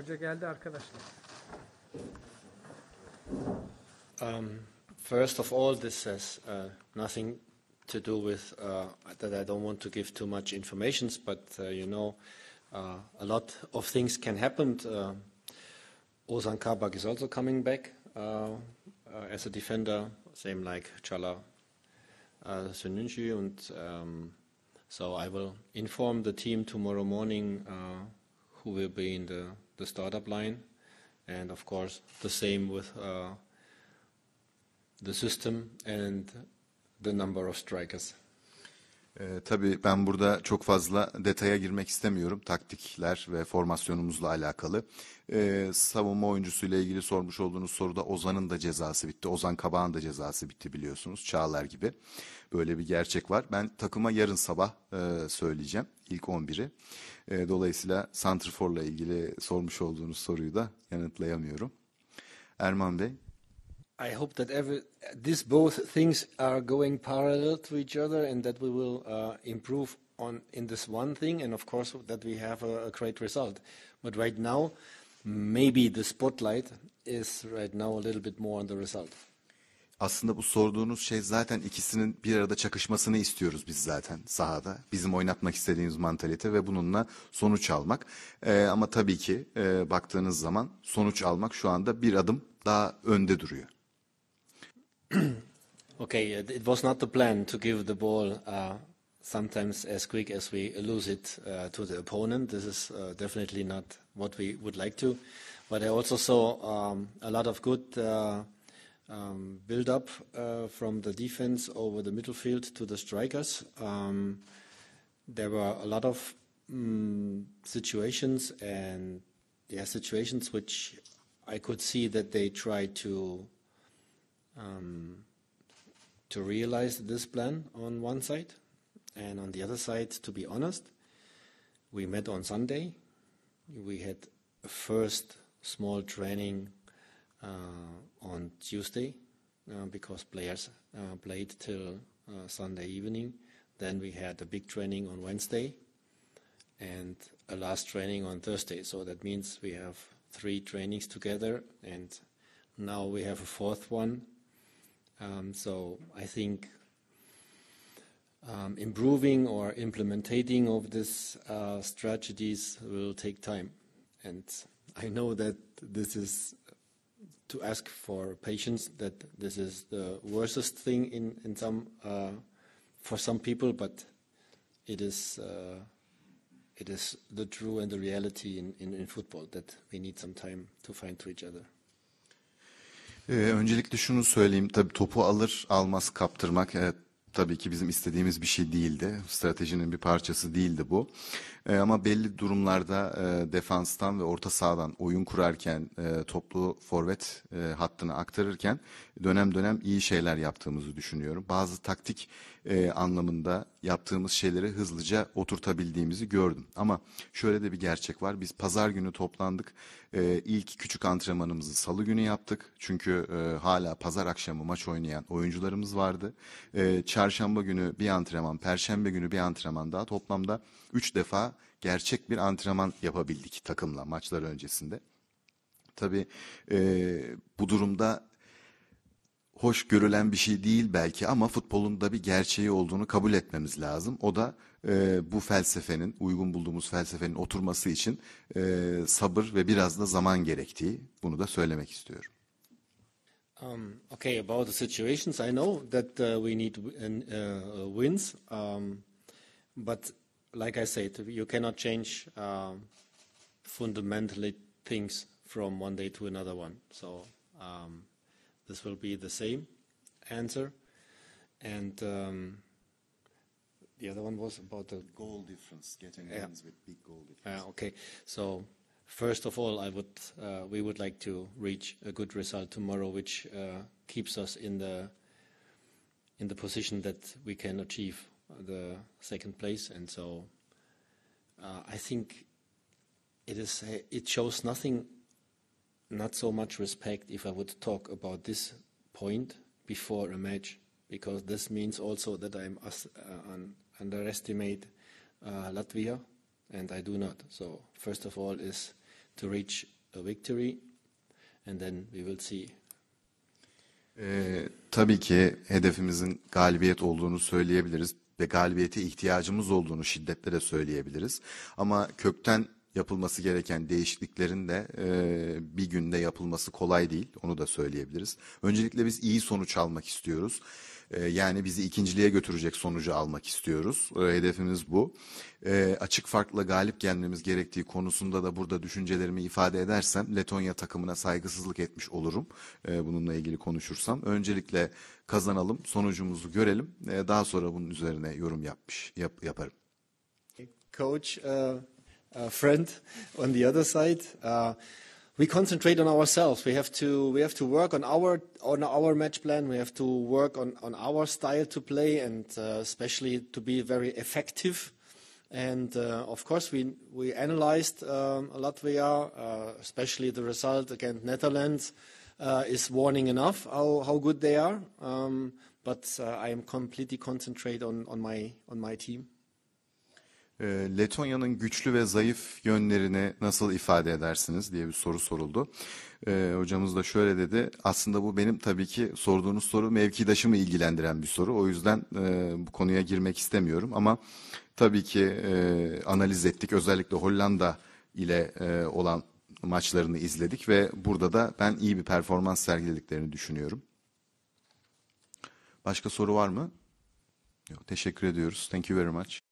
Hoca geldi arkadaşlar. Um, first of all, this has uh, nothing to do with uh, that I don't want to give too much information, but uh, you know, uh, a lot of things can happen. Uh, Ozan Kabak is also coming back uh, uh, as a defender, same like Chala uh, and um, so I will inform the team tomorrow morning uh, who will be in the the startup line. And of course, the same with uh, the system and the number of strikers. E, tabii ben burada çok fazla detaya girmek istemiyorum. Taktikler ve formasyonumuzla alakalı. E, savunma oyuncusuyla ilgili sormuş olduğunuz soruda Ozan'ın da cezası bitti. Ozan Kabağ'ın da cezası bitti biliyorsunuz. Çağlar gibi. Böyle bir gerçek var. Ben takıma yarın sabah e, söyleyeceğim. ilk 11'i. E, ee, dolayısıyla Santrfor'la ilgili sormuş olduğunuz soruyu da yanıtlayamıyorum. Erman Bey. I hope that every, these both things are going parallel to each other and that we will uh, improve on in this one thing and of course that we have a, a, great result. But right now, maybe the spotlight is right now a little bit more on the result. Aslında bu sorduğunuz şey zaten ikisinin bir arada çakışmasını istiyoruz biz zaten sahada. Bizim oynatmak istediğimiz mantalite ve bununla sonuç almak. Ee, ama tabii ki e, baktığınız zaman sonuç almak şu anda bir adım daha önde duruyor. okay, it was not the plan to give the ball uh, sometimes as quick as we lose it uh, to the opponent. This is uh, definitely not what we would like to. But I also saw um, a lot of good uh, um, build up uh, from the defense over the midfield to the strikers. Um, there were a lot of mm, situations and yeah, situations which I could see that they tried to um, to realize this plan on one side, and on the other side, to be honest, we met on Sunday. We had a first small training uh, on Tuesday uh, because players uh, played till uh, Sunday evening. Then we had a big training on Wednesday and a last training on Thursday. So that means we have three trainings together, and now we have a fourth one um, so I think um, improving or implementing of these uh, strategies will take time. And I know that this is to ask for patience, that this is the worstest thing in, in some, uh, for some people, but it is, uh, it is the true and the reality in, in, in football that we need some time to find to each other. Ee, öncelikle şunu söyleyeyim. Tabii topu alır almaz kaptırmak. Evet, tabii ki bizim istediğimiz bir şey değildi. Stratejinin bir parçası değildi bu. E, ama belli durumlarda e, defanstan ve orta sahadan oyun kurarken e, toplu forvet e, hattına aktarırken dönem dönem iyi şeyler yaptığımızı düşünüyorum. Bazı taktik e, anlamında yaptığımız şeyleri hızlıca oturtabildiğimizi gördüm. Ama şöyle de bir gerçek var. Biz pazar günü toplandık. E, ilk küçük antrenmanımızı salı günü yaptık. Çünkü e, hala pazar akşamı maç oynayan oyuncularımız vardı. E, çarşamba günü bir antrenman, perşembe günü bir antrenman daha toplamda 3 defa gerçek bir antrenman yapabildik takımla maçlar öncesinde. Tabii e, bu durumda hoş görülen bir şey değil belki ama futbolun da bir gerçeği olduğunu kabul etmemiz lazım. O da e, bu felsefenin, uygun bulduğumuz felsefenin oturması için e, sabır ve biraz da zaman gerektiği bunu da söylemek istiyorum. Um, okay, about the situations, I know that uh, we need uh, uh wins, um, but like I said, you cannot change uh, fundamentally things from one day to another one. So um, this will be the same answer. And um, the other one was about the goal difference, getting yeah. wins with big goal difference. Uh, okay, so first of all, I would, uh, we would like to reach a good result tomorrow, which uh, keeps us in the in the position that we can achieve the second place. And so, uh, I think it is it shows nothing, not so much respect if I would talk about this point before a match, because this means also that I'm uh, underestimate uh, Latvia, and I do not. So first of all is to reach a victory and then we will see. Ee, tabii ki hedefimizin galibiyet olduğunu söyleyebiliriz ve galibiyete ihtiyacımız olduğunu şiddetle de söyleyebiliriz. Ama kökten yapılması gereken değişikliklerin de e, bir günde yapılması kolay değil. Onu da söyleyebiliriz. Öncelikle biz iyi sonuç almak istiyoruz. E, yani bizi ikinciliğe götürecek sonucu almak istiyoruz. E, hedefimiz bu. E, açık farkla galip gelmemiz gerektiği konusunda da burada düşüncelerimi ifade edersem Letonya takımına saygısızlık etmiş olurum. E, bununla ilgili konuşursam. Öncelikle kazanalım, sonucumuzu görelim. E, daha sonra bunun üzerine yorum yapmış yap, yaparım. Coach, uh, Uh, friend on the other side uh, we concentrate on ourselves. We have to we have to work on our on our match plan. We have to work on, on our style to play and uh, especially to be very effective. And uh, of course, we we analyzed um, Latvia, uh, especially the result against Netherlands uh, is warning enough how, how good they are. Um, but I am completely concentrated on, on my on my team. Ee, Letonya'nın güçlü ve zayıf yönlerini nasıl ifade edersiniz diye bir soru soruldu. Ee, hocamız da şöyle dedi. Aslında bu benim tabii ki sorduğunuz soru mevkidaşımı ilgilendiren bir soru. O yüzden e, bu konuya girmek istemiyorum ama tabii ki e, analiz ettik. Özellikle Hollanda ile e, olan maçlarını izledik ve burada da ben iyi bir performans sergilediklerini düşünüyorum. Başka soru var mı? Yok, teşekkür ediyoruz. Thank you very much.